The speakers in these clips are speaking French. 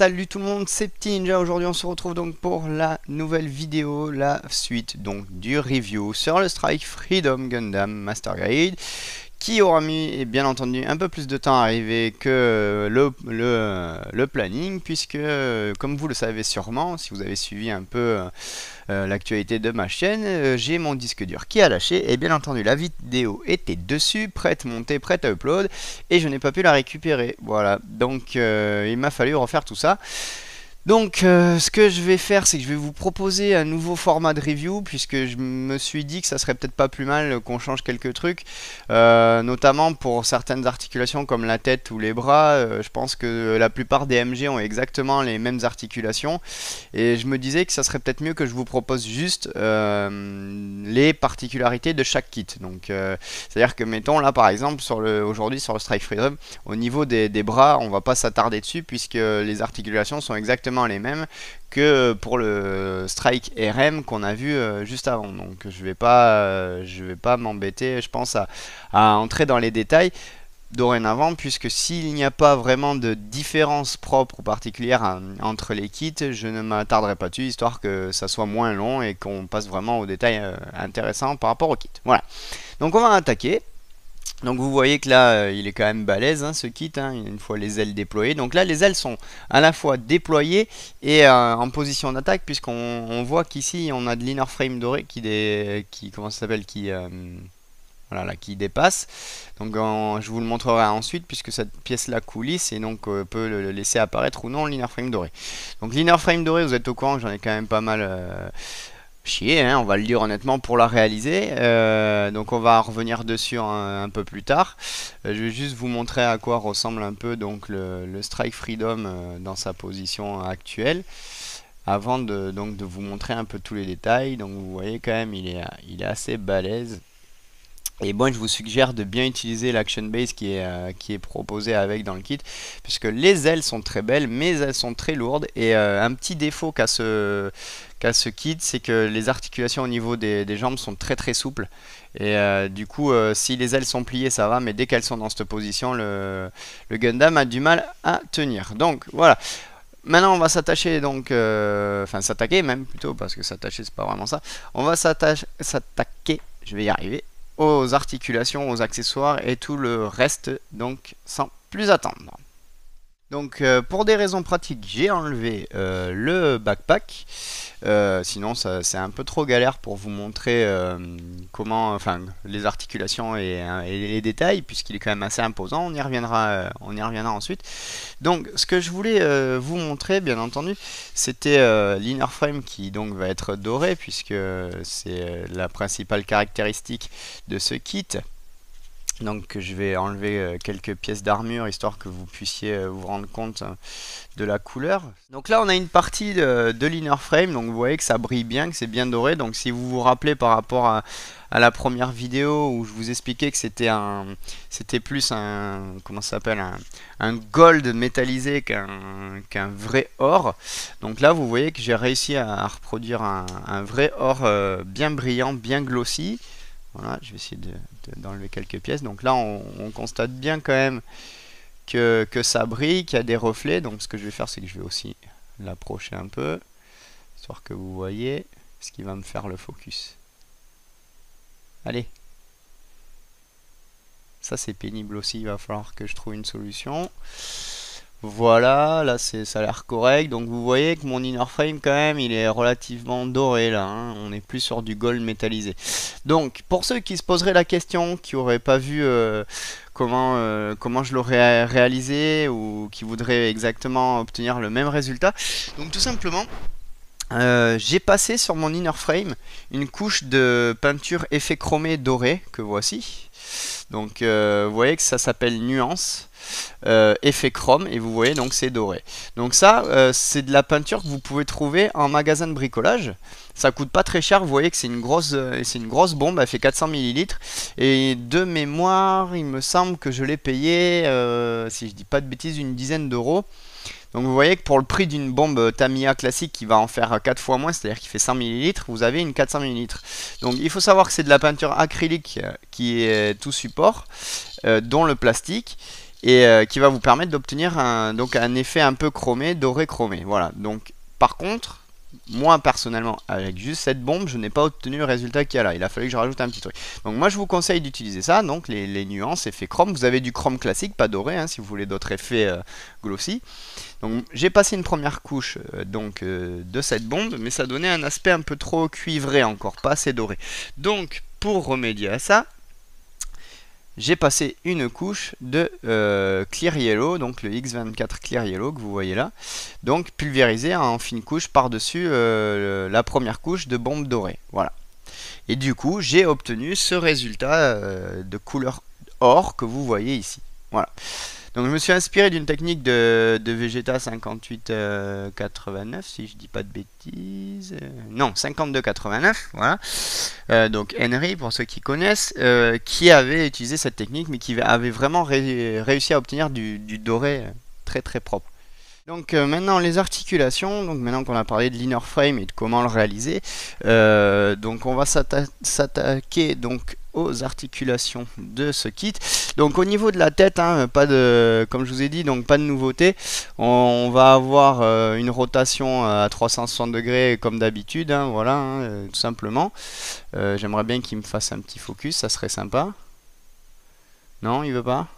Salut tout le monde, c'est Petit Ninja. Aujourd'hui, on se retrouve donc pour la nouvelle vidéo, la suite donc du review sur le Strike Freedom Gundam Master Grade qui aura mis bien entendu un peu plus de temps à arriver que le, le planning puisque euh, comme vous le savez sûrement si vous avez suivi un peu euh, euh, l'actualité de ma chaîne, euh, j'ai mon disque dur qui a lâché et bien entendu la vidéo était dessus, prête montée, prête à upload et je n'ai pas pu la récupérer. Voilà, donc euh, il m'a fallu refaire tout ça. Donc euh, ce que je vais faire c'est que je vais vous proposer un nouveau format de review puisque je me suis dit que ça serait peut-être pas plus mal qu'on change quelques trucs euh, notamment pour certaines articulations comme la tête ou les bras euh, je pense que la plupart des MG ont exactement les mêmes articulations et je me disais que ça serait peut-être mieux que je vous propose juste les particularités de chaque kit donc c'est à dire que mettons là par exemple aujourd'hui sur le Strike Freedom au niveau des, des bras on va pas s'attarder dessus puisque les articulations sont exactement les mêmes que euh, pour le strike RM qu'on a vu euh, juste avant. Donc je vais pas, euh, je vais pas m'embêter, je pense, à, entrer dans les détails dorénavant, puisque s'il n'y a pas vraiment de différence propre ou particulière hein, entre les kits, je ne m'attarderai pas dessus, histoire que ça soit moins long et qu'on passe vraiment aux détails intéressants par rapport aux kits. Voilà. Donc on va attaquer. Donc vous voyez que là, euh, il est quand même balèze hein, ce kit, hein, une fois les ailes déployées. Donc là, les ailes sont à la fois déployées et euh, en position d'attaque, puisqu'on voit qu'ici, on a de l'inner frame doré qui, dé, qui comment qui, euh, voilà, qui dépasse. Donc je vous le montrerai ensuite, puisque cette pièce-là coulisse et donc peut le laisser apparaître ou non l'inner frame doré. Donc l'inner frame doré, vous êtes au courant, j'en ai quand même pas mal chier, hein, on va le dire honnêtement, pour la réaliser. Euh, donc on va revenir dessus un, peu plus tard. Euh, je vais juste vous montrer à quoi ressemble un peu donc le, Strike Freedom euh, dans sa position actuelle. Avant de, donc, de vous montrer un peu tous les détails, donc vous voyez quand même il est, il est assez balèze. Et bon, je vous suggère de bien utiliser l'action base qui est, euh, qui est proposé avec dans le kit, puisque les ailes sont très belles, mais elles sont très lourdes. Et euh, un petit défaut qu'a ce, ce kit, c'est que les articulations au niveau des, jambes sont très très souples. Et euh, du coup, si les ailes sont pliées, ça va, mais dès qu'elles sont dans cette position, le, le Gundam a du mal à tenir. Donc voilà. Maintenant, on va s'attacher donc, enfin s'attaquer même plutôt, parce que s'attacher c'est pas vraiment ça. On va s'attaquer, je vais y arriver, aux articulations, aux accessoires et tout le reste. Donc sans plus attendre. Donc euh, pour des raisons pratiques, j'ai enlevé euh, le backpack. Euh, sinon c'est un peu trop galère pour vous montrer comment, enfin les articulations hein, et, les détails puisqu'il est quand même assez imposant. On y reviendra, on y reviendra ensuite. Donc ce que je voulais vous montrer, bien entendu, c'était l'inner frame qui donc va être doré puisque c'est la principale caractéristique de ce kit. Donc je vais enlever euh, quelques pièces d'armure histoire que vous puissiez euh, vous rendre compte euh, de la couleur. Donc là on a une partie de, de l'inner frame, donc vous voyez que ça brille bien, que c'est bien doré. Donc si vous vous rappelez par rapport à, la première vidéo où je vous expliquais que c'était un c'était plus un comment s'appelle un, gold métallisé qu'un vrai or. Donc là vous voyez que j'ai réussi à, reproduire un, vrai or bien brillant, bien glossy. Voilà, je vais essayer d'enlever de, quelques pièces. Donc là, on, constate bien quand même que, que ça brille, qu'il y a des reflets. Donc ce que je vais faire, c'est que je vais aussi l'approcher un peu, histoire que vous voyez ce qui va me faire le focus. Allez Ça, c'est pénible aussi, il va falloir que je trouve une solution. Voilà, là c'est ça a l'air correct. Donc vous voyez que mon inner frame quand même, il est relativement doré là. Hein. On n'est plus sur du gold métallisé. Donc pour ceux qui se poseraient la question, qui n'auraient pas vu euh, comment, euh, comment je l'aurais réalisé ou qui voudraient exactement obtenir le même résultat, donc tout simplement... Euh, j'ai passé sur mon inner frame une couche de peinture effet chromé doré que voici donc euh, vous voyez que ça s'appelle nuance, euh, effet chrome, et vous voyez donc c'est doré. Donc ça, euh, c'est de la peinture que vous pouvez trouver en magasin de bricolage. Ça coûte pas très cher, vous voyez que c'est une, grosse, c'est une grosse bombe, elle fait 400 ml. Et de mémoire, il me semble que je l'ai payé, si je dis pas de bêtises, une dizaine d'euros. Donc vous voyez que pour le prix d'une bombe euh, Tamiya classique qui va en faire 4 euh, fois moins, c'est-à-dire qui fait 100 ml, vous avez une 400 ml. Donc il faut savoir que c'est de la peinture acrylique euh, qui est tout support, dont le plastique, et qui va vous permettre d'obtenir donc un effet un peu chromé, doré chromé. Voilà. Donc par contre, moi, personnellement, avec juste cette bombe, je n'ai pas obtenu le résultat qu'il y a là. Il a fallu que je rajoute un petit truc. Donc moi, je vous conseille d'utiliser ça, donc les, nuances, effet chrome. Vous avez du chrome classique, pas doré, hein, si vous voulez d'autres effets euh, glossy. Donc j'ai passé une première couche euh, donc euh, de cette bombe, mais ça donnait un aspect un peu trop cuivré encore, pas assez doré. Donc pour remédier à ça, j'ai passé une couche de euh, Clear Yellow, donc le X24 Clear Yellow que vous voyez là, donc pulvérisé hein, en fine couche par-dessus euh, la première couche de bombe dorée. Voilà. Et du coup, j'ai obtenu ce résultat euh, de couleur or que vous voyez ici. Voilà. Donc je me suis inspiré d'une technique de, de Vegeta 58 euh, si je dis pas de bêtises. Euh, non, 52-89, voilà. Euh, donc Henry, pour ceux qui connaissent, qui avait utilisé cette technique, mais qui avait vraiment réussi à obtenir du, doré très très propre. Donc maintenant les articulations, donc maintenant qu'on a parlé de l'inner frame et de comment le réaliser, donc on va s'attaquer donc aux articulations de ce kit. Donc au niveau de la tête, hein, pas de, comme je vous ai dit, donc pas de nouveauté. On, va avoir euh, une rotation euh, à 360 degrés comme d'habitude, hein, voilà, hein, euh, tout simplement. J'aimerais bien qu'il me fasse un petit focus, ça serait sympa. Non, il veut pas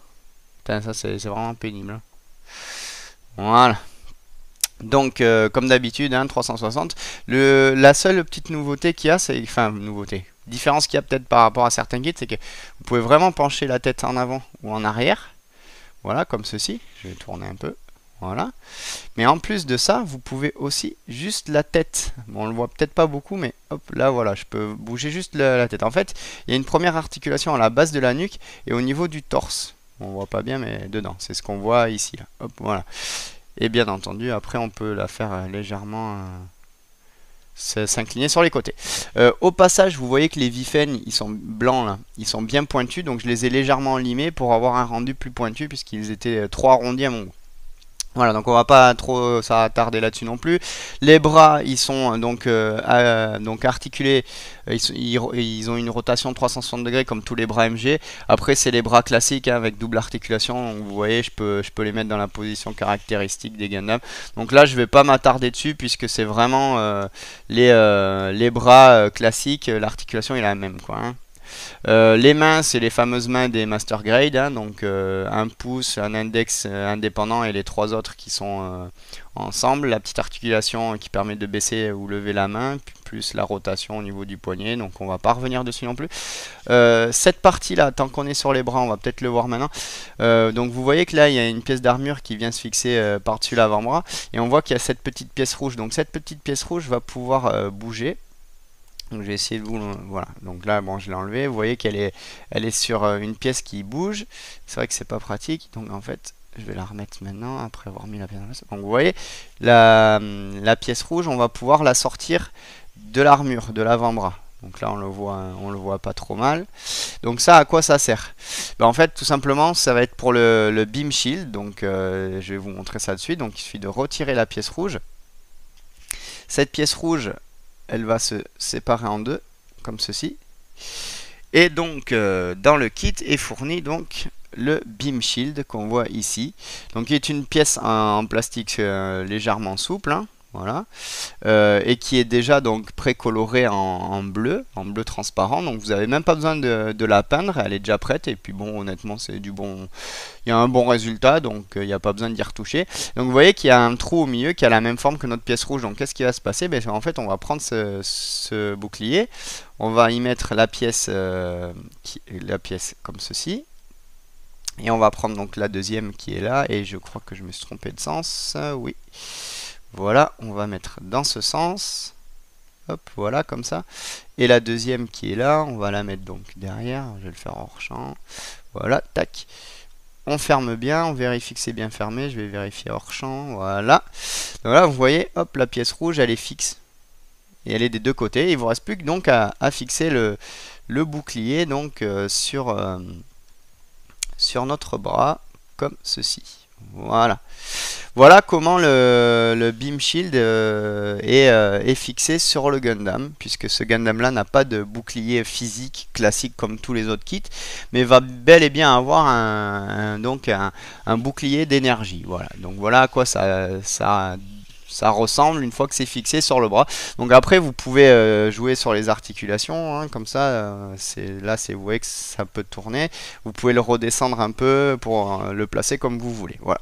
Putain, ça c'est vraiment pénible. Voilà. Donc, comme d'habitude, 360. Le, la seule petite nouveauté qu'il y a, c'est... Enfin, nouveauté différence qu'il y a peut-être par rapport à certains guides, c'est que vous pouvez vraiment pencher la tête en avant ou en arrière. Voilà, comme ceci. Je vais tourner un peu. Voilà. Mais en plus de ça, vous pouvez aussi juste la tête. on le voit peut-être pas beaucoup, mais hop, là, voilà, je peux bouger juste la, tête. En fait, il y a une première articulation à la base de la nuque et au niveau du torse. On voit pas bien, mais dedans. C'est ce qu'on voit ici. Hop, voilà. Et bien entendu, après, on peut la faire euh, légèrement... Euh, s'incliner sur les côtés. Euh, au passage, vous voyez que les vifens, ils sont blancs là, ils sont bien pointus, donc je les ai légèrement limés pour avoir un rendu plus pointu puisqu'ils étaient euh, trop arrondis à mon goût. Voilà, donc on va pas trop euh, s'attarder là-dessus non plus. Les bras, ils sont euh, donc, euh, donc articulés, ils, ont une rotation de 360 degrés comme tous les bras MG. Après, c'est les bras classiques hein, avec double articulation. vous voyez, je peux, je peux les mettre dans la position caractéristique des Gundam. Donc là, je vais pas m'attarder dessus puisque c'est vraiment les, les bras classiques, l'articulation est la même. quoi. Hein. Euh, les mains, c'est les fameuses mains des master grade, hein, donc euh, un pouce, un index euh, indépendant et les trois autres qui sont ensemble. La petite articulation qui permet de baisser ou lever la main, plus la rotation au niveau du poignet, donc on va pas revenir dessus non plus. cette partie-là, tant qu'on est sur les bras, on va peut-être le voir maintenant. donc vous voyez que là, il y a une pièce d'armure qui vient se fixer par-dessus l'avant-bras, et on voit qu'il y a cette petite pièce rouge. Donc cette petite pièce rouge va pouvoir bouger donc je vais essayer de vous... Voilà, donc là, bon, je l'ai enlevé. Vous voyez qu'elle est, elle est sur euh, une pièce qui bouge. C'est vrai que c'est pas pratique. Donc en fait, je vais la remettre maintenant après avoir mis la pièce en place. Donc vous voyez, la, pièce rouge, on va pouvoir la sortir de l'armure, de l'avant-bras. Donc là, on le voit, on le voit pas trop mal. Donc ça, à quoi ça sert ben, En fait, tout simplement, ça va être pour le, le beam shield. Donc euh, je vais vous montrer ça de suite. Donc il suffit de retirer la pièce rouge. Cette pièce rouge, elle va se séparer en deux, comme ceci. Et donc, euh, dans le kit est fourni donc le Beam Shield qu'on voit ici. Donc, il est une pièce en, plastique euh, légèrement souple, hein voilà, euh, et qui est déjà donc précoloré en, en, bleu, en bleu transparent, donc vous n'avez même pas besoin de, la peindre, elle est déjà prête, et puis bon, honnêtement, c'est du bon, il y a un bon résultat, donc euh, il n'y a pas besoin d'y retoucher. Donc vous voyez qu'il y a un trou au milieu qui a la même forme que notre pièce rouge, donc qu'est-ce qui va se passer ben, En fait, on va prendre ce, bouclier, on va y mettre la pièce, euh, qui, la pièce comme ceci, et on va prendre donc la deuxième qui est là, et je crois que je me suis trompé de sens, oui. Voilà, on va mettre dans ce sens. Hop, voilà, comme ça. Et la deuxième qui est là, on va la mettre donc derrière. Je vais le faire hors champ. Voilà, tac. On ferme bien, on vérifie que c'est bien fermé. Je vais vérifier hors champ, voilà. Donc vous voyez, hop, la pièce rouge, elle est fixe. Et elle est des deux côtés. Il vous reste plus que donc à, fixer le, bouclier donc euh, sur, euh, sur notre bras, comme ceci. Voilà. Voilà comment le, beam shield euh, euh, est, fixé sur le Gundam, puisque ce Gundam là n'a pas de bouclier physique classique comme tous les autres kits, mais va bel et bien avoir un, donc bouclier d'énergie. Voilà. Donc voilà à quoi ça, ça ça ressemble une fois que c'est fixé sur le bras. Donc après, vous pouvez euh, jouer sur les articulations, hein, comme ça, euh, c'est là, c'est vous voyez que ça peut tourner. Vous pouvez le redescendre un peu pour euh, le placer comme vous voulez. Voilà.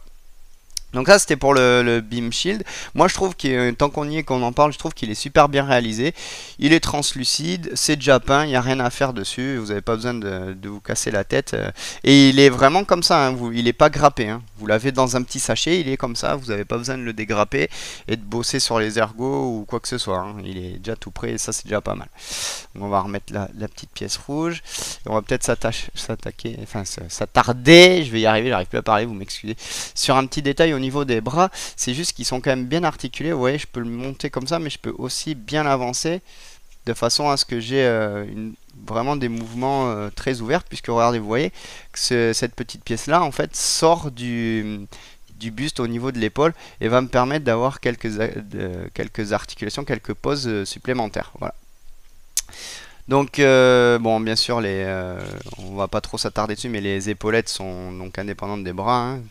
Donc ça c'était pour le, Beam Shield. Moi je trouve que tant qu'on y est qu'on en parle, je trouve qu'il est super bien réalisé. Il est translucide, c'est déjà peint, il n'y a rien à faire dessus, vous n'avez pas besoin de, vous casser la tête. Euh. Et il est vraiment comme ça, hein, il n'est pas grappé. Hein. Vous l'avez dans un petit sachet, il est comme ça, vous n'avez pas besoin de le dégrapper et de bosser sur les ergots ou quoi que ce soit. Hein. Il est déjà tout prêt et ça c'est déjà pas mal. on va remettre la, petite pièce rouge. on va peut-être s'attaquer, enfin s'attarder, je vais y arriver, j'arrive plus à parler, vous m'excusez. Sur un petit détail niveau des bras, c'est juste qu'ils sont quand même bien articulés. Vous voyez, je peux le monter comme ça, mais je peux aussi bien avancer de façon à ce que j'ai euh, vraiment des mouvements euh, très ouverts, puisque regardez, vous voyez que cette petite pièce-là, en fait, sort du, du buste au niveau de l'épaule et va me permettre d'avoir quelques, quelques articulations, quelques poses euh, supplémentaires. Voilà. Donc, bon, bien sûr, les, on va pas trop s'attarder dessus, mais les épaulettes sont donc indépendantes des bras. Hein.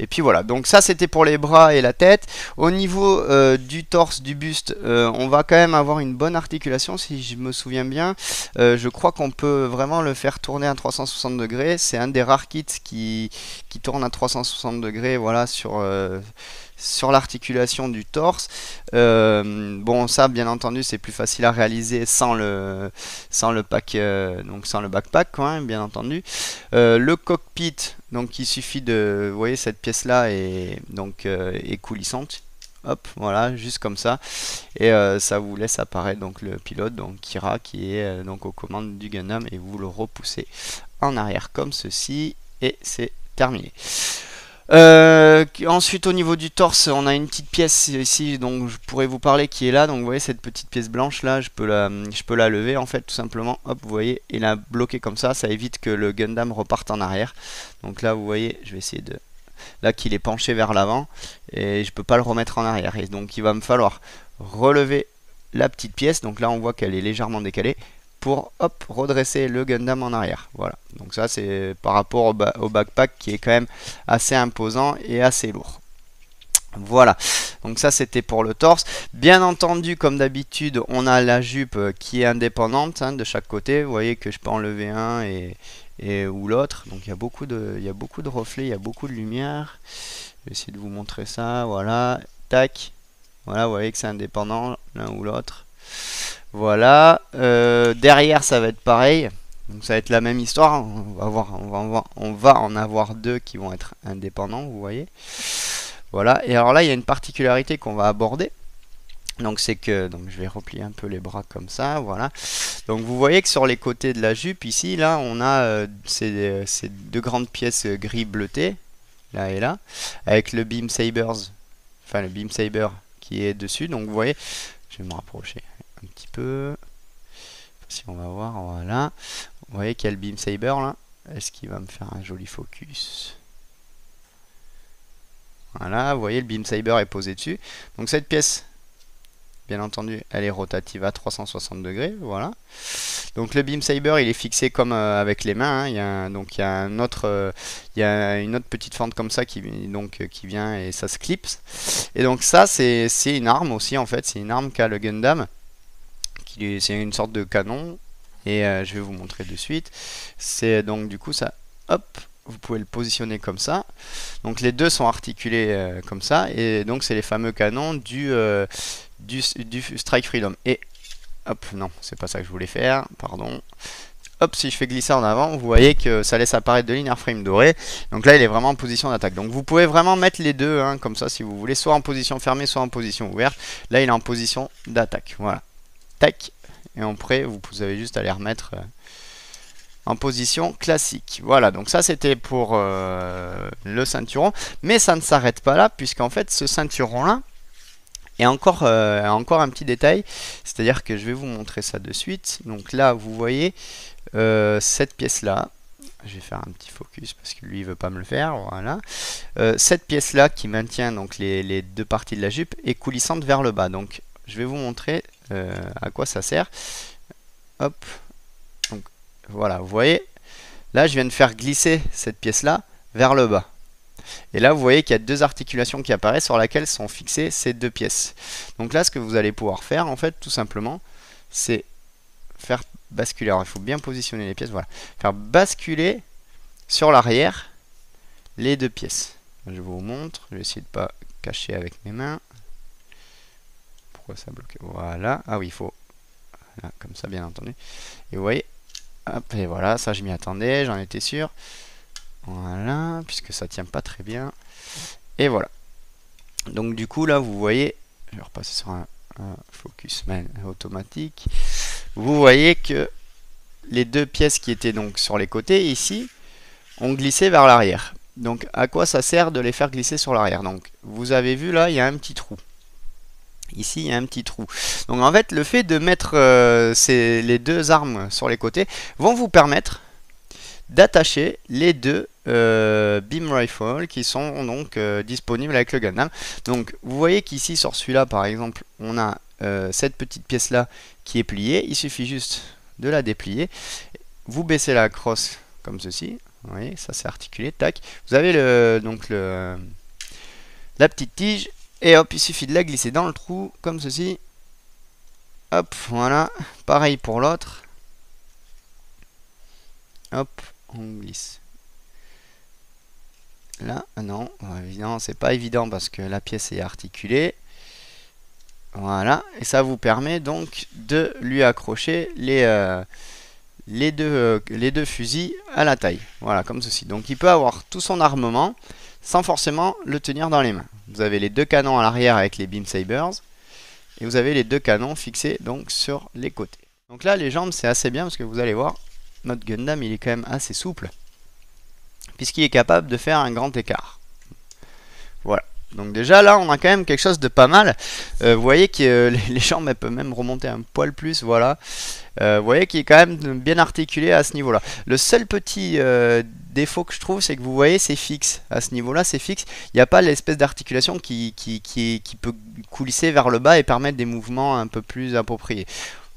Et puis voilà, donc ça c'était pour les bras et la tête. Au niveau euh, du torse, du buste, euh, on va quand même avoir une bonne articulation si je me souviens bien. Euh, je crois qu'on peut vraiment le faire tourner à 360 degrés. C'est un des rares kits qui, qui tourne à 360 degrés voilà, sur sur l'articulation du torse. Euh, bon, ça, bien entendu, c'est plus facile à réaliser sans le, sans le pack, euh, donc sans le backpack, hein, bien entendu. Euh, le cockpit, donc il suffit de, vous voyez, cette pièce-là est donc est coulissante. Hop, voilà, juste comme ça. Et ça vous laisse apparaître donc le pilote, donc Kira, qui est donc aux commandes du Gundam, et vous le repoussez en arrière comme ceci, et c'est terminé. Euh, ensuite au niveau du torse on a une petite pièce ici donc je pourrais vous parler qui est là donc vous voyez cette petite pièce blanche là je peux la, je peux la lever en fait tout simplement hop vous voyez et la bloquer comme ça ça évite que le Gundam reparte en arrière donc là vous voyez je vais essayer de là qu'il est penché vers l'avant et je peux pas le remettre en arrière et donc il va me falloir relever la petite pièce donc là on voit qu'elle est légèrement décalée pour hop, redresser le Gundam en arrière. Voilà, donc ça c'est par rapport au, backpack qui est quand même assez imposant et assez lourd. Voilà, donc ça c'était pour le torse. Bien entendu, comme d'habitude, on a la jupe euh, qui est indépendante hein, de chaque côté. Vous voyez que je peux enlever un et, ou l'autre. Donc il y, a beaucoup de, il y a beaucoup de reflets, il y a beaucoup de lumière. Je vais essayer de vous montrer ça. Voilà, tac. Voilà, vous voyez que c'est indépendant l'un ou l'autre. Voilà. Euh, derrière, ça va être pareil. Donc ça va être la même histoire. On va, on, va, en avoir deux qui vont être indépendants, vous voyez. Voilà. Et alors là, il y a une particularité qu'on va aborder. Donc c'est que donc je vais replier un peu les bras comme ça, voilà. Donc vous voyez que sur les côtés de la jupe ici, là, on a euh, ces, deux grandes pièces euh, gris bleutées, là et là, avec le beam sabers, enfin le beam saber qui est dessus. Donc vous voyez, je vais me rapprocher. Si on va voir, voilà. Vous voyez qu'il y a le beam saber là. Est-ce qu'il va me faire un joli focus Voilà, vous voyez le beam saber est posé dessus. Donc cette pièce, bien entendu, elle est rotative à 360 degrés. Voilà. Donc le beam saber, il est fixé comme euh, avec les mains. Hein. Il y a donc il y a euh, il y une autre petite fente comme ça qui donc euh, qui vient et ça se clipse. Et donc ça, c'est une arme aussi en fait. C'est une arme qu'a le Gundam c'est une sorte de canon. Et euh, je vais vous montrer de suite. C'est donc du coup ça, hop, vous pouvez le positionner comme ça. Donc les deux sont articulés euh, comme ça. Et donc c'est les fameux canons euh, du, du, Strike Freedom. Et hop, non, c'est pas ça que je voulais faire, pardon. Hop, si je fais glisser en avant, vous voyez que ça laisse apparaître de l'Inner frame doré. Donc là, il est vraiment en position d'attaque. Donc vous pouvez vraiment mettre les deux, hein, comme ça, si vous voulez, soit en position fermée, soit en position ouverte. Là, il est en position d'attaque. Voilà tac, et après vous, vous avez juste à les remettre euh, en position classique. Voilà, donc ça c'était pour euh, le ceinturon, mais ça ne s'arrête pas là, puisqu'en fait ce ceinturon-là, est encore, euh, encore un petit détail, c'est-à-dire que je vais vous montrer ça de suite. Donc là, vous voyez cette pièce-là. Je vais faire un petit focus parce que lui, il veut pas me le faire. Voilà. cette pièce-là qui maintient donc les, les, deux parties de la jupe est coulissante vers le bas. Donc, je vais vous montrer euh, à quoi ça sert. Hop. Donc voilà, vous voyez, là je viens de faire glisser cette pièce-là vers le bas. Et là, vous voyez qu'il y a deux articulations qui apparaissent sur laquelle sont fixées ces deux pièces. Donc là, ce que vous allez pouvoir faire, en fait, tout simplement, c'est faire basculer. Alors, il faut bien positionner les pièces. Voilà. Faire basculer sur l'arrière les deux pièces. Je vous montre. Je vais essayer de ne pas cacher avec mes mains ça bloque Voilà. Ah oui, il faut. comme ça, bien entendu. Et vous voyez, hop, et voilà, ça je m'y attendais, j'en étais sûr. Voilà, puisque ça tient pas très bien. Et voilà. Donc du coup, là, vous voyez, je vais repasser sur un, un focus man automatique. Vous voyez que les deux pièces qui étaient donc sur les côtés ici ont glissé vers l'arrière. Donc à quoi ça sert de les faire glisser sur l'arrière Donc vous avez vu là, il y a un petit trou ici il y a un petit trou. Donc en fait, le fait de mettre euh, les deux armes sur les côtés vont vous permettre d'attacher les deux euh, beam rifles qui sont donc euh, disponibles avec le Gundam. Donc vous voyez qu'ici sur celui-là par exemple, on a cette petite pièce là qui est pliée. Il suffit juste de la déplier. Vous baissez la crosse comme ceci. Vous voyez, ça s'est articulé, tac. Vous avez donc la petite tige et hop, il suffit de la glisser dans le trou, comme ceci. Hop, voilà. Pareil pour l'autre. Hop, on glisse. Là, ah non, évidemment, c'est pas évident parce que la pièce est articulée. Voilà, et ça vous permet donc de lui accrocher les, euh, les, deux, euh, les deux fusils à la taille. Voilà, comme ceci. Donc il peut avoir tout son armement sans forcément le tenir dans les mains. Vous avez les deux canons à l'arrière avec les beam sabers et vous avez les deux canons fixés donc sur les côtés. Donc là les jambes c'est assez bien parce que vous allez voir notre Gundam il est quand même assez souple puisqu'il est capable de faire un grand écart. Voilà. Donc déjà là on a quand même quelque chose de pas mal. Euh, vous voyez que euh, les jambes elles peuvent même remonter un poil plus, voilà. Euh, vous voyez qu'il est quand même bien articulé à ce niveau-là. Le seul petit euh, défaut que je trouve, c'est que vous voyez, c'est fixe. À ce niveau-là, c'est fixe. Il n'y a pas l'espèce d'articulation qui, qui, qui, qui, peut coulisser vers le bas et permettre des mouvements un peu plus appropriés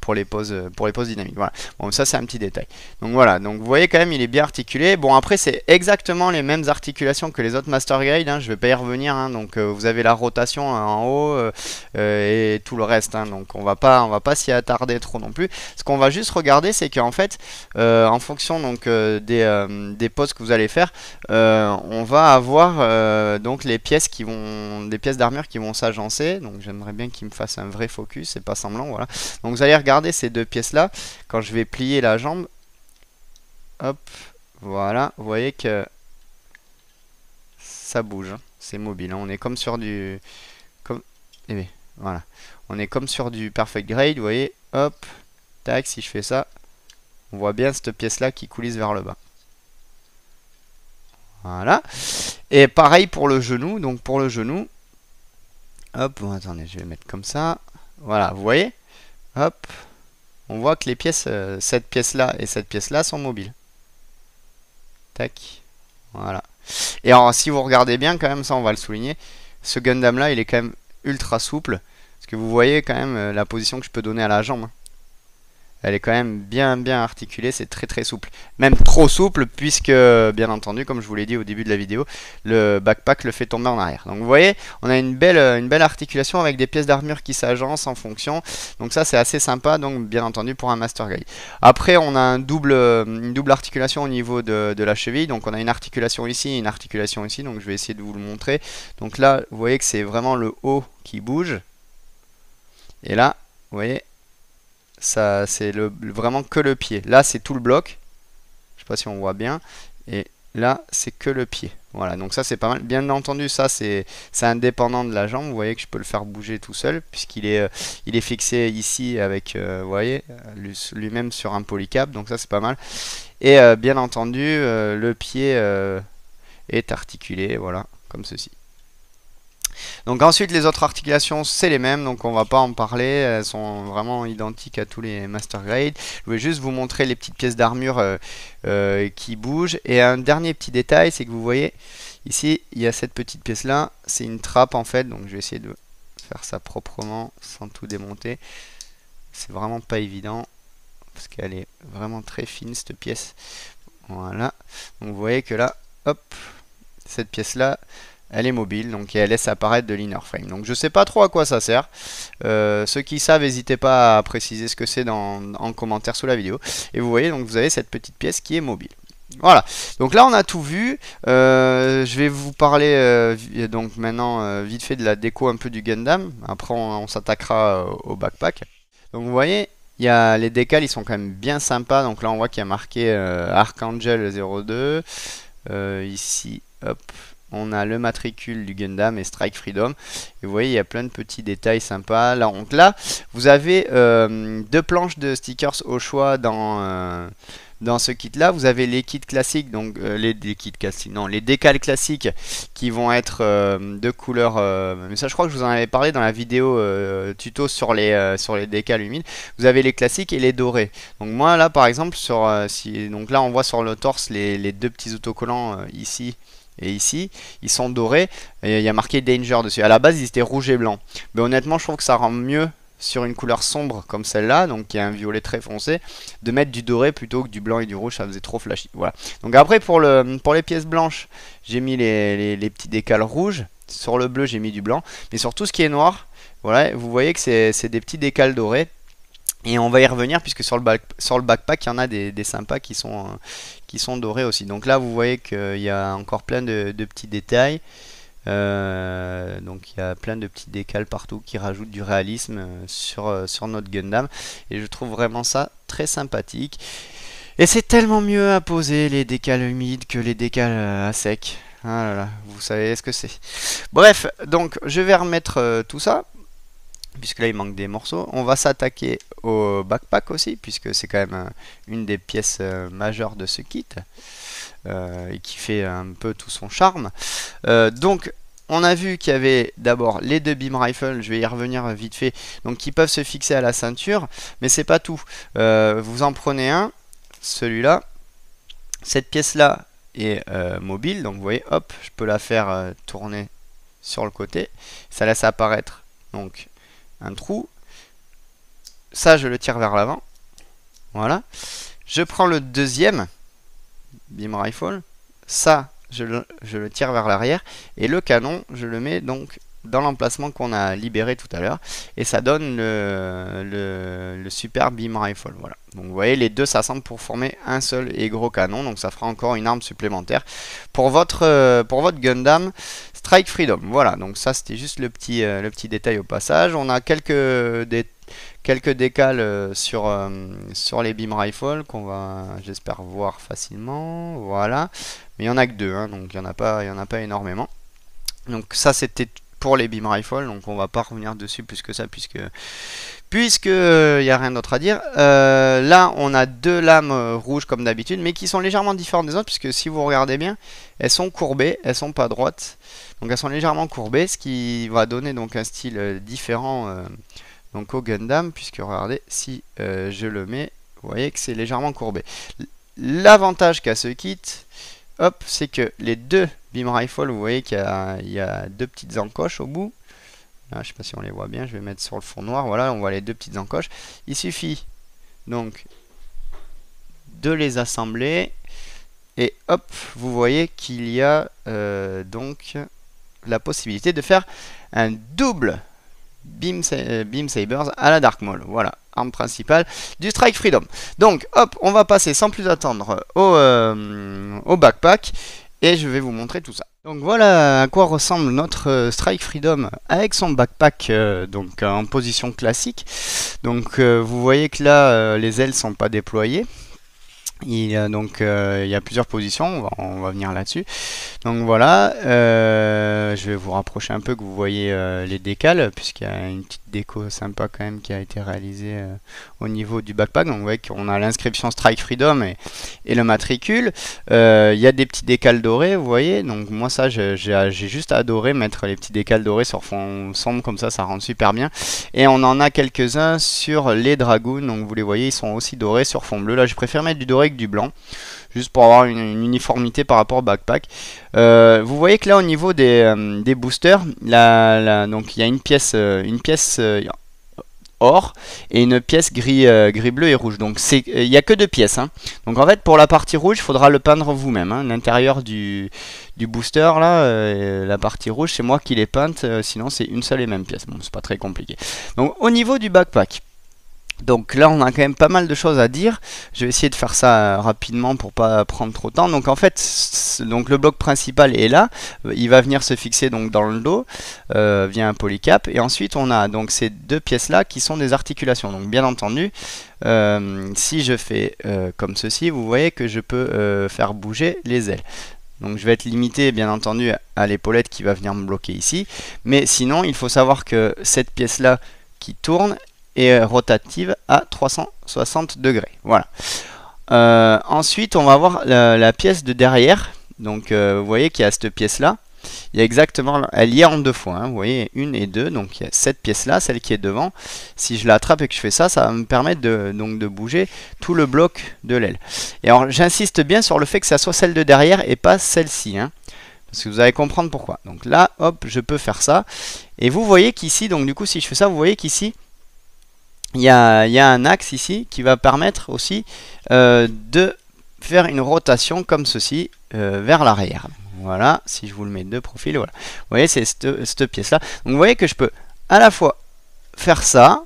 pour les poses euh, pour les poses dynamiques. Voilà. Bon, ça c'est un petit détail. Donc voilà, donc vous voyez quand même, il est bien articulé. Bon, après c'est exactement les mêmes articulations que les autres Master Guide. Hein. Je vais pas y revenir. Hein. Donc euh, vous avez la rotation hein, en haut euh, et tout le reste. Hein. Donc on va pas, on va pas s'y attarder trop non plus. Ce qu'on va juste regarder, c'est qu'en fait, en fonction donc des, des que vous allez faire, on va avoir donc les pièces qui vont, des pièces d'armure qui vont s'agencer. Donc j'aimerais bien qu'il me fasse un vrai focus et pas semblant. Voilà. Donc vous allez regarder regardez ces deux pièces là, quand je vais plier la jambe, hop, voilà, vous voyez que ça bouge, hein. c'est mobile, hein. on est comme sur du... Comme... Eh voilà. On est comme sur du perfect grade, vous voyez, hop, tac, si je fais ça, on voit bien cette pièce là qui coulisse vers le bas. Voilà. Et pareil pour le genou. Donc pour le genou, hop, attendez, je vais mettre comme ça. Voilà, vous voyez Hop. On voit que les pièces, euh, cette pièce-là et cette pièce-là sont mobiles. Tac. Voilà. Et alors, si vous regardez bien, quand même, ça, on va le souligner, ce Gundam-là, il est quand même ultra souple. Parce que vous voyez quand même euh, la position que je peux donner à la jambe. Hein elle est quand même bien bien articulée, c'est très très souple. Même trop souple puisque, bien entendu, comme je vous l'ai dit au début de la vidéo, le backpack le fait tomber en arrière. Donc vous voyez, on a une belle, une belle articulation avec des pièces d'armure qui s'agencent en fonction. Donc ça c'est assez sympa, donc bien entendu pour un Master Guide. Après on a une double articulation au niveau de, de la cheville. Donc on a une articulation ici et une articulation ici. Donc je vais essayer de vous le montrer. Donc là, vous voyez que c'est vraiment le haut qui bouge. Et là, vous voyez, ça c'est le, vraiment que le pied. Là, c'est tout le bloc. Je sais pas si on voit bien. Et là, c'est que le pied. Voilà, donc ça c'est pas mal. Bien entendu, ça c'est indépendant de la jambe. Vous voyez que je peux le faire bouger tout seul puisqu'il est, euh, il est fixé ici avec, euh, vous voyez, euh, lui-même sur un polycap. Donc ça c'est pas mal. Et bien entendu, le pied est articulé, voilà, comme ceci. Donc ensuite les autres articulations c'est les mêmes donc on va pas en parler, elles sont vraiment identiques à tous les master grade. Je vais juste vous montrer les petites pièces d'armure euh, euh, qui bougent et un dernier petit détail c'est que vous voyez ici il y a cette petite pièce là, c'est une trappe en fait donc je vais essayer de faire ça proprement sans tout démonter. C'est vraiment pas évident parce qu'elle est vraiment très fine cette pièce. Voilà, donc vous voyez que là, hop, cette pièce là elle est mobile, donc elle laisse apparaître de l'inner frame. Donc je ne sais pas trop à quoi ça sert. Euh, ceux qui savent, n'hésitez pas à préciser ce que c'est en commentaire sous la vidéo. Et vous voyez, donc vous avez cette petite pièce qui est mobile. Voilà, donc là on a tout vu, euh, je vais vous parler euh, donc maintenant vite fait de la déco un peu du Gundam, après on, s'attaquera au backpack. Donc vous voyez, il y a les décals, ils sont quand même bien sympas, donc là on voit qu'il y a marqué Archangel 02, ici, hop, on a le matricule du Gundam et Strike Freedom. Et vous voyez, il y a plein de petits détails sympas. Là, donc là, vous avez euh, deux planches de stickers au choix dans, euh, dans ce kit-là. Vous avez les kits classiques, donc euh, les, kits classiques, non, les décales classiques qui vont être de couleur. mais ça, je crois que je vous en avais parlé dans la vidéo tuto sur les, sur les décales humides. Vous avez les classiques et les dorés. Donc moi, là, par exemple, sur, si, donc là, on voit sur le torse les, les deux petits autocollants ici et ici, ils sont dorés il y a marqué Danger dessus. À la base, ils étaient rouge et blanc. Mais honnêtement, je trouve que ça rend mieux sur une couleur sombre comme celle-là, donc qui a un violet très foncé, de mettre du doré plutôt que du blanc et du rouge, ça faisait trop flashy. Voilà. Donc après, pour, le, pour les pièces blanches, j'ai mis les, petits décals rouges. Sur le bleu, j'ai mis du blanc. Mais sur tout ce qui est noir, voilà, vous voyez que c'est des petits décals dorés. Et on va y revenir puisque sur le, sur le backpack, il y en a des, sympas qui sont, euh, qui sont dorés aussi. Donc là, vous voyez qu'il y a encore plein de, petits détails. Euh, donc il y a plein de petits décals partout qui rajoutent du réalisme euh, sur, sur notre Gundam. Et je trouve vraiment ça très sympathique. Et c'est tellement mieux à poser les décals humides que les décals à sec. Ah là là, vous savez ce que c'est. Bref, donc je vais remettre tout ça puisque là il manque des morceaux, on va s'attaquer au backpack aussi, puisque c'est quand même euh, une des pièces euh, majeures de ce kit, euh, et qui fait un peu tout son charme. donc, on a vu qu'il y avait d'abord les deux beam rifles, je vais y revenir vite fait, donc qui peuvent se fixer à la ceinture, mais c'est pas tout. vous en prenez un, celui-là, cette pièce-là est mobile, donc vous voyez, hop, je peux la faire tourner sur le côté, ça laisse apparaître donc un trou, ça, je le tire vers l'avant. Voilà. Je prends le deuxième beam rifle. Ça, je le, tire vers l'arrière. Et le canon, je le mets donc dans l'emplacement qu'on a libéré tout à l'heure. Et ça donne le, super beam rifle. Voilà. Donc vous voyez, les deux s'assemblent pour former un seul et gros canon. Donc ça fera encore une arme supplémentaire pour votre, euh, pour votre Gundam Strike Freedom. Voilà, donc ça c'était juste le petit, euh, le petit détail au passage. On a quelques quelques décales euh, sur, euh, sur les beam rifles qu'on va, j'espère, voir facilement. Voilà. Mais il n'y en a que deux, hein, donc il n'y en, a pas, il y en a pas énormément. Donc ça, c'était pour les beam rifles, donc on va pas revenir dessus plus que ça, puisque puisque il euh, n'y a rien d'autre à dire. là, on a deux lames rouges comme d'habitude, mais qui sont légèrement différentes des autres, puisque si vous regardez bien, elles sont courbées, elles sont pas droites, donc elles sont légèrement courbées, ce qui va donner donc un style différent donc au Gundam, puisque regardez, si euh, je le mets, vous voyez que c'est légèrement courbé. L'avantage qu'a ce kit, hop, c'est que les deux beam rifle, vous voyez qu'il y, a deux petites encoches au bout. Là, ah, je ne sais pas si on les voit bien, je vais mettre sur le fond noir, voilà, on voit les deux petites encoches. Il suffit donc de les assembler et hop, vous voyez qu'il y a euh, donc la possibilité de faire un double euh, Beam, Sabers à la Dark Maul. Voilà, arme principale du Strike Freedom. Donc, hop, on va passer sans plus attendre au, euh, backpack et je vais vous montrer tout ça. Donc voilà à quoi ressemble notre euh, Strike Freedom avec son backpack donc en position classique. Donc vous voyez que là les ailes sont pas déployées, il, donc euh, il y a plusieurs positions, on va, venir là-dessus. Donc voilà, euh, je vais vous rapprocher un peu que vous voyez euh, les décales, puisqu'il y a une petite déco sympa quand même qui a été réalisée au niveau du backpack. Donc vous voyez qu'on a l'inscription Strike Freedom et, le matricule. il y a des petits décales dorés, vous voyez. Donc moi ça j'ai juste adoré mettre les petits décales dorés sur fond sombre comme ça, ça rend super bien. Et on en a quelques-uns sur les dragoons, donc vous les voyez, ils sont aussi dorés sur fond bleu. Là je préfère mettre du doré du blanc, juste pour avoir une, uniformité par rapport au backpack. Euh, vous voyez que là au niveau des, euh, boosters, là donc il y a une pièce, euh, une pièce or et une pièce gris, gris bleu et rouge. Donc il n'y a que deux pièces. Hein. Donc en fait pour la partie rouge, il faudra le peindre vous-même. Hein. L'intérieur du, booster là, la partie rouge, c'est moi qui les peinte. sinon c'est une seule et même pièce. Bon c'est pas très compliqué. Donc au niveau du backpack. Donc là on a quand même pas mal de choses à dire, je vais essayer de faire ça euh, rapidement pour pas prendre trop de temps. Donc en fait donc le bloc principal est là, euh, il va venir se fixer donc dans le dos euh, via un polycap et ensuite on a donc ces deux pièces là qui sont des articulations. Donc bien entendu si je fais comme ceci vous voyez que je peux faire bouger les ailes. Donc je vais être limité bien entendu à l'épaulette qui va venir me bloquer ici, mais sinon il faut savoir que cette pièce là qui tourne, et euh, rotative à 360 degrés. Voilà. Euh, ensuite, on va voir la, pièce de derrière. Donc, euh, vous voyez qu'il y a cette pièce-là. Il y a exactement, elle y est en deux fois. Hein. vous voyez, une et deux. Donc, il y a cette pièce-là, celle qui est devant. Si je l'attrape et que je fais ça, ça va me permettre de, donc, de bouger tout le bloc de l'aile. Et alors, j'insiste bien sur le fait que ça soit celle de derrière et pas celle-ci. Hein. parce que vous allez comprendre pourquoi. Donc là, hop, je peux faire ça. Et vous voyez qu'ici, donc du coup, si je fais ça, vous voyez qu'ici, il y, a, un axe ici qui va permettre aussi euh, de faire une rotation comme ceci euh, vers l'arrière. Voilà, si je vous le mets de profil, voilà. Vous voyez, c'est cette, pièce-là. Donc vous voyez que je peux à la fois faire ça,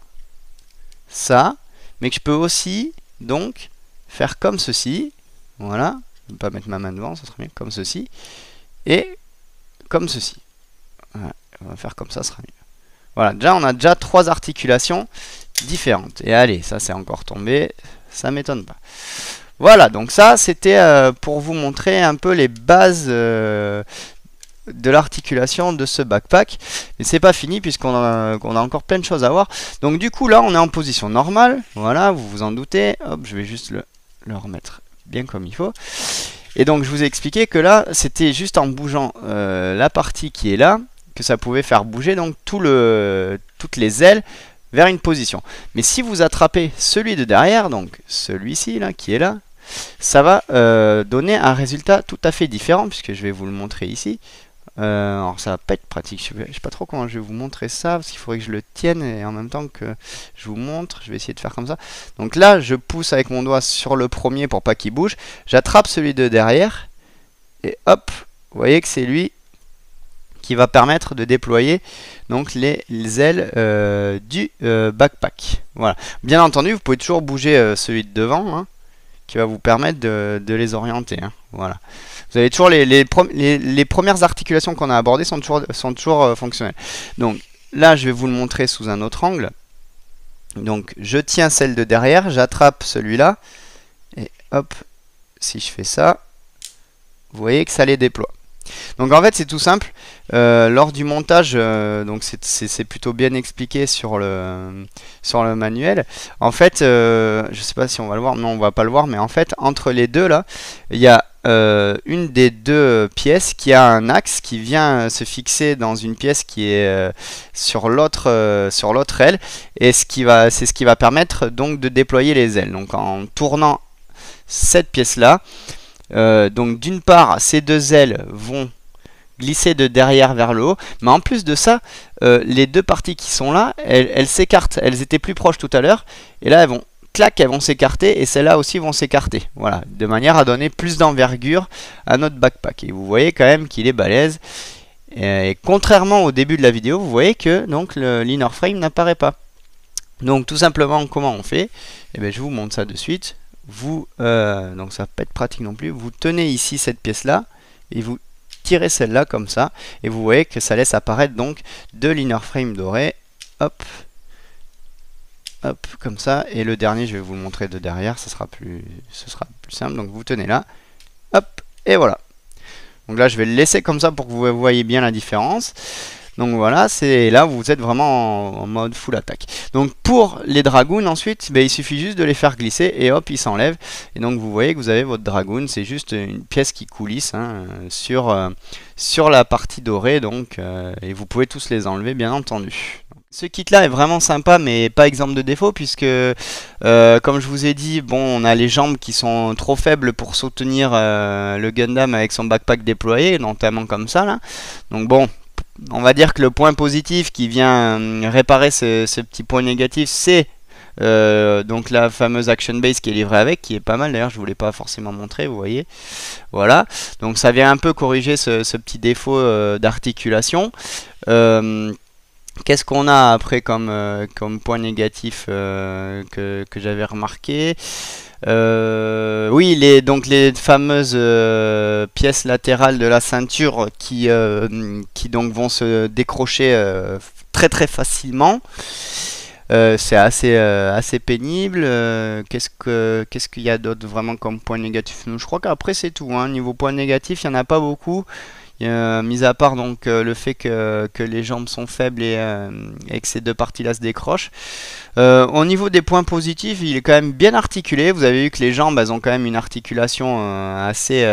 ça, mais que je peux aussi donc faire comme ceci. Voilà, je ne vais pas mettre ma main devant, ça serait mieux, comme ceci. Et comme ceci. on va faire comme ça, ça sera mieux. Voilà, déjà on a déjà trois articulations différente. Et allez, ça c'est encore tombé, ça m'étonne pas. Voilà, donc ça c'était euh, pour vous montrer un peu les bases euh, de l'articulation de ce backpack. Mais c'est pas fini puisqu'on a, a encore plein de choses à voir. Donc du coup là on est en position normale, voilà, vous vous en doutez. Hop, je vais juste le, remettre bien comme il faut. Et donc je vous ai expliqué que là c'était juste en bougeant euh, la partie qui est là que ça pouvait faire bouger donc tout le, toutes les ailes vers une position. Mais si vous attrapez celui de derrière, donc celui-ci là, qui est là, ça va euh, donner un résultat tout à fait différent, puisque je vais vous le montrer ici. Euh, alors ça va pas être pratique, je sais pas trop comment je vais vous montrer ça, parce qu'il faudrait que je le tienne, et en même temps que je vous montre, je vais essayer de faire comme ça. Donc là, je pousse avec mon doigt sur le premier pour pas qu'il bouge, j'attrape celui de derrière, et hop, vous voyez que c'est lui qui va permettre de déployer donc les, ailes euh, du euh, backpack. Voilà. Bien entendu, vous pouvez toujours bouger euh, celui de devant, hein, qui va vous permettre de, les orienter. Hein. Voilà. Vous avez toujours les, premières articulations qu'on a abordées sont toujours, sont toujours fonctionnelles. Donc là, je vais vous le montrer sous un autre angle. Donc je tiens celle de derrière, j'attrape celui-là, et hop, si je fais ça, vous voyez que ça les déploie. Donc en fait c'est tout simple, euh, lors du montage, euh, donc c'est plutôt bien expliqué sur le, sur le manuel, en fait, euh, je sais pas si on va le voir, non on va pas le voir, mais en fait entre les deux là, il y a une des deux pièces qui a un axe qui vient se fixer dans une pièce qui est sur l'autre sur l'autre aile, et ce qui va c'est ce qui va permettre donc de déployer les ailes. Donc en tournant cette pièce là, euh, donc d'une part, ces deux ailes vont glisser de derrière vers le haut, mais en plus de ça, euh, les deux parties qui sont là, elles s'écartent, elles, étaient plus proches tout à l'heure, et là elles vont clac, elles vont s'écarter, et celles-là aussi vont s'écarter, voilà, de manière à donner plus d'envergure à notre backpack, et vous voyez quand même qu'il est balèze, et contrairement au début de la vidéo, vous voyez que donc l'inner frame n'apparaît pas. Donc tout simplement comment on fait eh bien, Je vous montre ça de suite vous, euh, donc ça va pas être pratique non plus, vous tenez ici cette pièce-là et vous tirez celle-là comme ça, et vous voyez que ça laisse apparaître donc deux l'inner frame doré, hop, hop, comme ça, et le dernier, je vais vous le montrer de derrière, ça sera plus, ce sera plus simple, donc vous tenez là, hop, et voilà. Donc là, je vais le laisser comme ça pour que vous voyez bien la différence. Donc voilà, c'est là vous êtes vraiment en, mode full attaque. Donc pour les dragoons ensuite, ben, il suffit juste de les faire glisser et hop, ils s'enlèvent. Et donc vous voyez que vous avez votre dragoon, c'est juste une pièce qui coulisse hein, sur, euh, sur la partie dorée. Donc, euh, et vous pouvez tous les enlever bien entendu. Ce kit là est vraiment sympa mais pas exemple de défaut puisque euh, comme je vous ai dit bon on a les jambes qui sont trop faibles pour soutenir le Gundam avec son backpack déployé notamment comme ça là donc bon on va dire que le point positif qui vient euh, réparer ce, petit point négatif, c'est euh, donc la fameuse action base qui est livrée avec, qui est pas mal d'ailleurs, je voulais pas forcément montrer, vous voyez. Voilà, donc ça vient un peu corriger ce, petit défaut euh, d'articulation. Qu'est-ce qu'on a après comme, point négatif que j'avais remarqué euh, oui, les, donc les fameuses euh, pièces latérales de la ceinture qui, euh, qui donc vont se décrocher très très facilement. c'est assez, assez pénible. qu'est-ce, que, qu'est-ce qu'il y a d'autre vraiment comme point négatif Je crois qu'après c'est tout. Hein. Niveau point négatif, il n'y en a pas beaucoup. Euh, mis à part donc euh, le fait que, les jambes sont faibles et, euh, et que ces deux parties-là se décrochent. au niveau des points positifs, il est quand même bien articulé. Vous avez vu que les jambes, elles ont quand même une articulation assez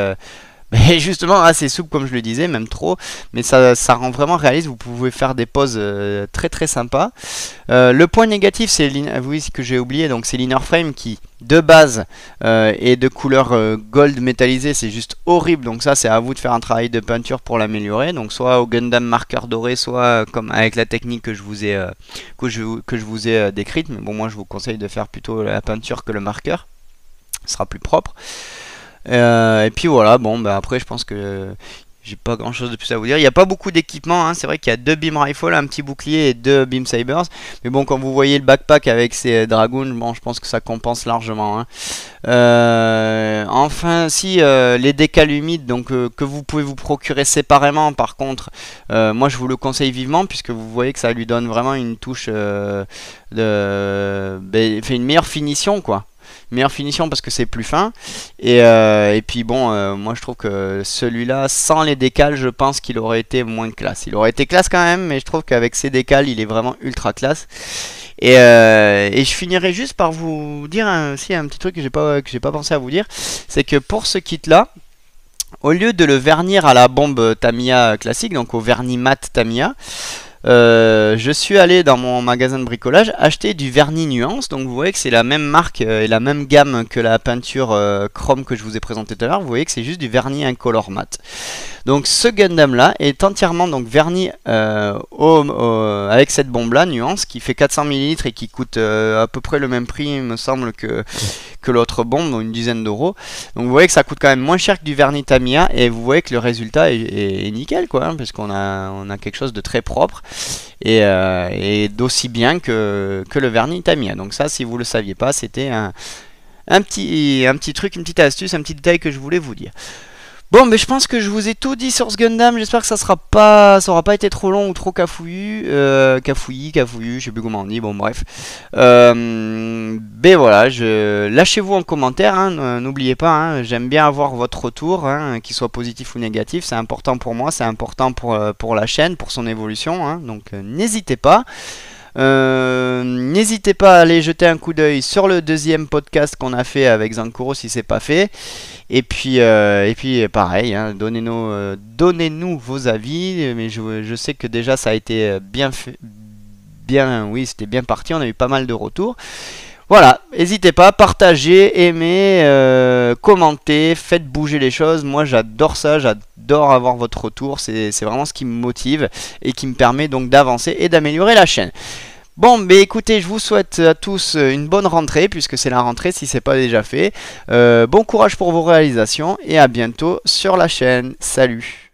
mais justement, assez ah, souple comme je le disais, même trop. Mais ça, ça rend vraiment réaliste, vous pouvez faire des poses euh, très très sympas. Euh, le point négatif, c'est ah oui, que j'ai oublié, donc c'est l'inner frame qui, de base, euh, est de couleur gold métallisée, c'est juste horrible. Donc ça, c'est à vous de faire un travail de peinture pour l'améliorer. Donc soit au Gundam marqueur doré, soit comme avec la technique que je vous ai, que je, que je vous ai décrite. Mais bon, moi, je vous conseille de faire plutôt la peinture que le marqueur. Ce sera plus propre. Euh, et puis voilà, bon, bah après, je pense que j'ai pas grand chose de plus à vous dire. Il n'y a pas beaucoup d'équipements. Hein. C'est vrai qu'il y a deux beam rifles, un petit bouclier et deux beam sabers. Mais bon, quand vous voyez le backpack avec ses dragons, bon, je pense que ça compense largement. Hein. Euh, enfin, si euh, les décalumides humides, donc que vous pouvez vous procurer séparément, par contre, moi je vous le conseille vivement puisque vous voyez que ça lui donne vraiment une touche de, ben, fait une meilleure finition, quoi meilleure finition parce que c'est plus fin. Et, euh, et puis bon, euh, moi je trouve que celui-là, sans les décales, je pense qu'il aurait été moins classe. Il aurait été classe quand même, mais je trouve qu'avec ses décales, il est vraiment ultra classe. Euh, et, je finirai juste par vous dire un, aussi un petit truc que j'ai pas que j'ai pas pensé à vous dire, c'est que pour ce kit là, au lieu de le vernir à la bombe Tamiya classique, donc au vernis mat Tamiya, euh, je suis allé dans mon magasin de bricolage acheter du vernis nuance. Donc vous voyez que c'est la même marque euh, et la même gamme que la peinture euh, chrome que je vous ai présenté tout à l'heure. Vous voyez que c'est juste du vernis incolore mat. Donc ce Gundam là est entièrement donc verni avec cette bombe là nuance qui fait 400 ml et qui coûte à peu près le même prix il me semble que, l'autre bombe, une dizaine d'euros. Donc vous voyez que ça coûte quand même moins cher que du vernis Tamiya et vous voyez que le résultat est, nickel quoi, hein, parce qu'on on a quelque chose de très propre. Euh, et, d'aussi bien que, que, le vernis Tamiya. Donc ça, si vous ne le saviez pas, c'était un, un, petit, un petit truc, une petite astuce, un petit détail que je voulais vous dire. Bon, mais je pense que je vous ai tout dit sur ce Gundam. J'espère que ça sera pas, ça aura pas été trop long ou trop cafouillu, cafouillé, euh, cafouillé. cafouillu, je sais plus comment on dit. Bon, bref. Euh, ben voilà, je... lâchez-vous en commentaire. Hein, n'oubliez pas, hein, j'aime bien avoir votre retour, hein, qu'il soit positif ou négatif. C'est important pour moi, c'est important pour, euh, pour la chaîne, pour son évolution. donc euh, n'hésitez pas. Euh, n'hésitez pas à aller jeter un coup d'œil sur le deuxième podcast qu'on a fait avec Zankuro si c'est pas fait. Et puis, euh, et puis pareil, hein, euh, donnez-nous vos avis. Mais je, sais que déjà ça a été bien fait. Bien, oui, c'était bien parti. On a eu pas mal de retours. Voilà, n'hésitez pas, partagez, aimez, euh, commentez, faites bouger les choses. Moi j'adore ça, j'adore avoir votre retour, c'est vraiment ce qui me motive et qui me permet donc d'avancer et d'améliorer la chaîne. Bon, mais écoutez, je vous souhaite à tous une bonne rentrée, puisque c'est la rentrée si ce c'est pas déjà fait. Euh, bon courage pour vos réalisations et à bientôt sur la chaîne. Salut